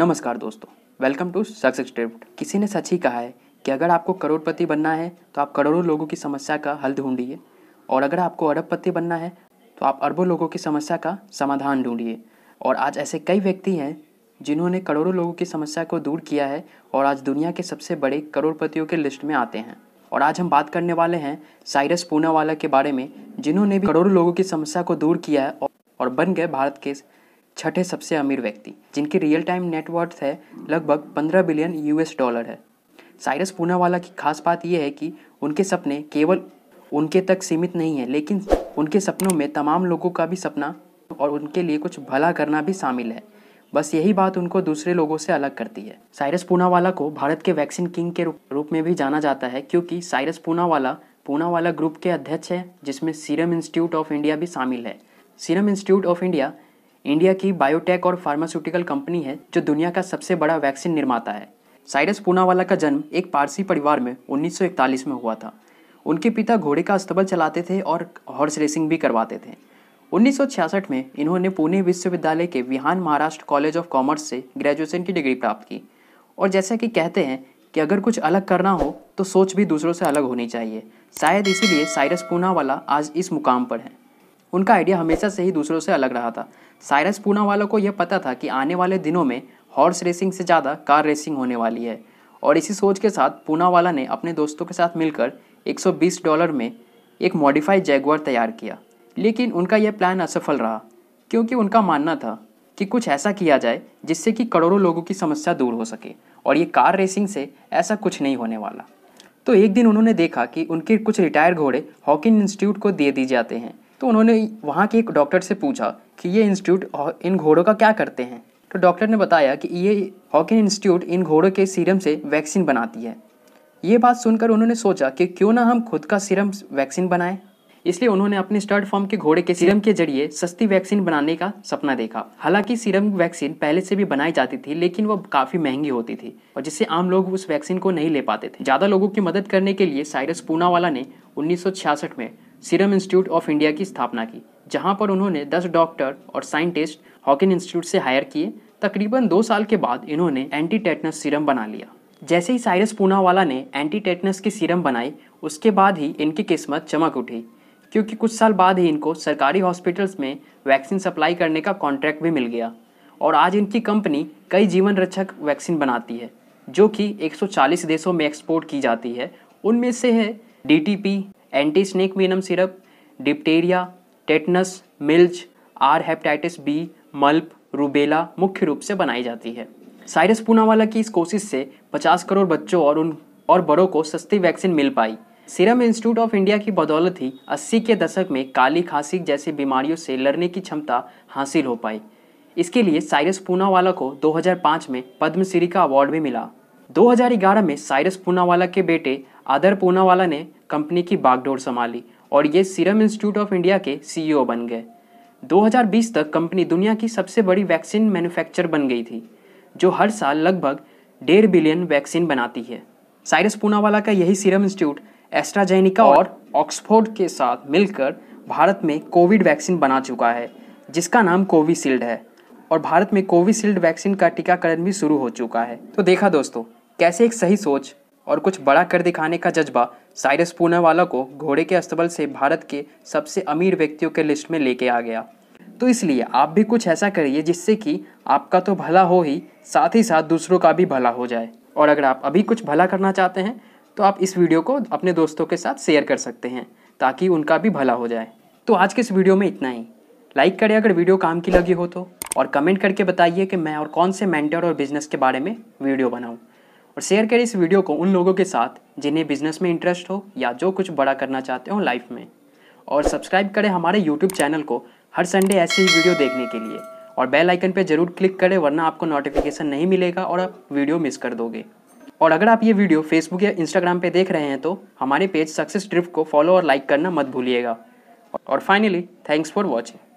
नमस्कार दोस्तों welcome to success script किसी ने सच ही कहा है कि अगर आपको करोड़पति बनना है तो आप करोड़ों लोगों की समस्या का हल ढूंढिए और अगर आपको अरबपति बनना है तो आप अरबों लोगों की समस्या का समाधान ढूंढिए और आज ऐसे कई व्यक्ति हैं जिन्होंने करोड़ों लोगों की समस्या को दूर किया है और आज दुनिया के सबसे बड़े करोड़पतियों के लिस्ट में आते हैं और आज हम बात करने वाले हैं साइरस पूनावाला के बारे में जिन्होंने भी करोड़ों लोगों की समस्या को दूर किया है और बन गए भारत के छठे सबसे अमीर व्यक्ति जिनकी रियल टाइम नेटवर्थ है लगभग 15 बिलियन यूएस डॉलर है साइरस पूनावाला की खास बात यह है कि उनके सपने केवल उनके तक सीमित नहीं है लेकिन उनके सपनों में तमाम लोगों का भी सपना और उनके लिए कुछ भला करना भी शामिल है बस यही बात उनको दूसरे लोगों से अलग करती है साइरस पूनावाला को भारत के वैक्सीन किंग के रूप में भी जाना जाता है क्योंकि साइरस पूनावाला पूनावाला ग्रुप के अध्यक्ष हैं जिसमें सीरम इंस्टीट्यूट ऑफ इंडिया भी शामिल है Serum Institute of India India की बायोटेक और फार्मास्यूटिकल कंपनी है जो दुनिया का सबसे बड़ा वैक्सीन निर्माता है साइरस पूनावाला का जन्म एक पारसी परिवार में 1941 में हुआ था उनके पिता घोड़े का अस्तबल चलाते थे और हॉर्स रेसिंग भी करवाते थे 1966 में इन्होंने पुणे विश्वविद्यालय के Vihan Maharashtra college of commerce से ग्रेजुएशन की डिग्री प्राप्त की और जैसा कि कहते हैं कि अगर कुछ अलग करना हो तो सोच भी दूसरों से अलग होनी चाहिए शायद इसीलिए साइरस पूनावाला आज इस मुकाम पर हैं उनका आइडिया हमेशा से ही दूसरों से अलग रहा था साइरस पूना वालों को यह पता था कि आने वाले दिनों में हॉर्स रेसिंग से ज़्यादा कार रेसिंग होने वाली है और इसी सोच के साथ पूनावाला ने अपने दोस्तों के साथ मिलकर 120 डॉलर में एक मॉडिफाइड जैगवार तैयार किया लेकिन उनका यह प्लान असफल रहा क्योंकि उनका मानना था कि कुछ ऐसा किया जाए जिससे कि करोड़ों लोगों की समस्या दूर हो सके और ये कार रेसिंग से ऐसा कुछ नहीं होने वाला तो एक दिन उन्होंने देखा कि उनके कुछ रिटायर घोड़े हॉकिन इंस्टीट्यूट को दे दिए जाते हैं तो उन्होंने वहाँ के एक डॉक्टर से पूछा कि ये इंस्टीट्यूट इन घोड़ों का क्या करते हैं तो डॉक्टर ने बताया कि ये हॉकिन इंस्टीट्यूट इन घोड़ों के सीरम से वैक्सीन बनाती है ये बात सुनकर उन्होंने सोचा कि क्यों ना हम खुद का सीरम वैक्सीन बनाएं इसलिए उन्होंने अपने स्टर्ड फॉर्म के घोड़े के सीरम के जरिए सस्ती वैक्सीन बनाने का सपना देखा हालांकि सीरम वैक्सीन पहले से भी बनाई जाती थी लेकिन वो काफी महंगी होती थी और जिससे आम लोग उस वैक्सीन को नहीं ले पाते थे ज्यादा लोगों की मदद करने के लिए साइरस पूनावाला ने उन्नीस में सीरम इंस्टीट्यूट ऑफ इंडिया की स्थापना की जहां पर उन्होंने 10 डॉक्टर और साइंटिस्ट हॉकिन इंस्टीट्यूट से हायर किए तकरीबन दो साल के बाद इन्होंने एंटी टेटनस सीरम बना लिया जैसे ही साइरस पूनावाला ने एंटी टेटनस की सीरम बनाई उसके बाद ही इनकी किस्मत चमक उठी क्योंकि कुछ साल बाद ही इनको सरकारी हॉस्पिटल्स में वैक्सीन सप्लाई करने का कॉन्ट्रैक्ट भी मिल गया और आज इनकी कंपनी कई जीवन रक्षक वैक्सीन बनाती है जो कि 140 देशों में एक्सपोर्ट की जाती है उनमें से है the anti snake venom syrup diphtheria tetanus मिल्च आर हेपेटाइटिस बी मल्प रूबेला मुख्य रूप से बनाई जाती है साइरस पूनावाला की इस कोशिश से 50 करोड़ बच्चों और उन और बड़ों को सस्ती वैक्सीन मिल पाई सीरम इंस्टीट्यूट ऑफ इंडिया की बदौलत ही 80 के दशक में काली खांसी जैसी बीमारियों से लड़ने की क्षमता हासिल हो पाई इसके लिए साइरस पूनावाला को 2005 में पद्मश्री का अवार्ड भी मिला 2011 में साइरस पूनावाला के बेटे आदर पूनावाला ने कंपनी की बागडोर संभाली और ये सीरम इंस्टीट्यूट ऑफ इंडिया के सीईओ बन गए 2020 तक कंपनी दुनिया की सबसे बड़ी वैक्सीन मैन्युफैक्चर बन गई थी जो हर साल लगभग डेढ़ बिलियन वैक्सीन बनाती है साइरस पूनावाला का यही सीरम इंस्टीट्यूट एस्ट्राजेनिका और ऑक्सफोर्ड के साथ मिलकर भारत में कोविड वैक्सीन बना चुका है जिसका नाम कोविशील्ड है और भारत में कोविशील्ड वैक्सीन का टीकाकरण भी शुरू हो चुका है तो देखा दोस्तों कैसे एक सही सोच और कुछ बड़ा कर दिखाने का जज्बा साइरस पूनावाला को घोड़े के अस्तबल से भारत के सबसे अमीर व्यक्तियों के लिस्ट में लेके आ गया तो इसलिए आप भी कुछ ऐसा करिए जिससे कि आपका तो भला हो ही साथ ही साथ दूसरों का भी भला हो जाए और अगर आप अभी कुछ भला करना चाहते हैं तो आप इस वीडियो को अपने दोस्तों के साथ शेयर कर सकते हैं ताकि उनका भी भला हो जाए तो आज के इस वीडियो में इतना ही लाइक करें अगर वीडियो काम की लगी हो तो और कमेंट करके बताइए कि मैं और कौन से मेंटर और बिजनेस के बारे में वीडियो बनाऊँ और शेयर करें इस वीडियो को उन लोगों के साथ जिन्हें बिजनेस में इंटरेस्ट हो या जो कुछ बड़ा करना चाहते हो लाइफ में और सब्सक्राइब करें हमारे यूट्यूब चैनल को हर संडे ऐसी ही वीडियो देखने के लिए और बेल आइकन पर जरूर क्लिक करें वरना आपको नोटिफिकेशन नहीं मिलेगा और आप वीडियो मिस कर दोगे और अगर आप ये वीडियो फेसबुक या इंस्टाग्राम पे देख रहे हैं तो हमारे पेज सक्सेस ट्रिप को फॉलो और लाइक करना मत भूलिएगा और फाइनली थैंक्स फॉर वॉचिंग